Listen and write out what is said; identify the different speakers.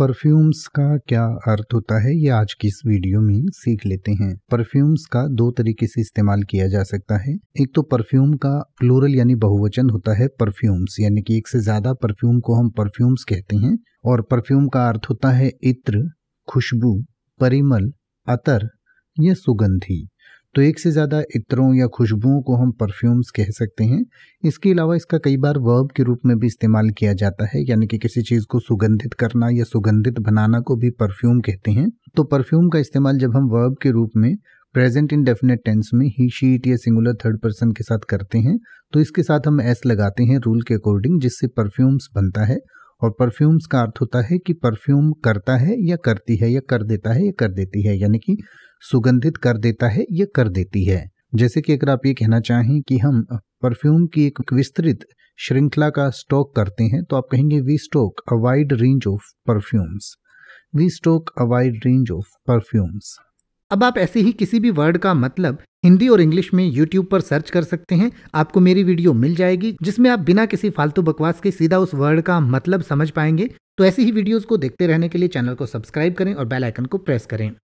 Speaker 1: perfumes का क्या अर्थ होता है ये आज की इस वीडियो में सीख लेते हैं परफ्यूम्स का दो तरीके से इस्तेमाल किया जा सकता है एक तो परफ्यूम का प्लूरल यानी बहुवचन होता है परफ्यूम्स यानी कि एक से ज्यादा परफ्यूम को हम परफ्यूम्स कहते हैं और परफ्यूम का अर्थ होता है इत्र खुशबू परिमल अतर या सुगंधी तो एक से ज़्यादा इत्रों या खुशबुओं को हम परफ्यूम्स कह सकते हैं इसके अलावा इसका कई बार वर्ब के रूप में भी इस्तेमाल किया जाता है यानी कि किसी चीज़ को सुगंधित करना या सुगंधित बनाना को भी परफ्यूम कहते हैं तो परफ्यूम का इस्तेमाल जब हम वर्ब के रूप में प्रेजेंट इन डेफिनेट टेंस में ही शीट या सिंगुलर थर्ड पर्सन के साथ करते हैं तो इसके साथ हम एस लगाते हैं रूल के अकॉर्डिंग जिससे परफ्यूम्स बनता है और परफ्यूम्स का अर्थ होता है कि परफ्यूम करता है या करती है या कर देता है या कर देती है यानी कि सुगंधित कर देता है या कर देती है जैसे कि अगर आप ये कहना चाहें कि हम परफ्यूम की एक विस्तृत श्रृंखला का स्टॉक करते हैं तो आप कहेंगे we stock a wide range of perfumes we stock a wide range of perfumes अब आप ऐसे ही किसी भी वर्ड का मतलब हिंदी और इंग्लिश में यूट्यूब पर सर्च कर सकते हैं आपको मेरी वीडियो मिल जाएगी जिसमें आप बिना किसी फालतू बकवास के सीधा उस वर्ड का मतलब समझ पाएंगे तो ऐसी ही वीडियोस को देखते रहने के लिए चैनल को सब्सक्राइब करें और बेल आइकन को प्रेस करें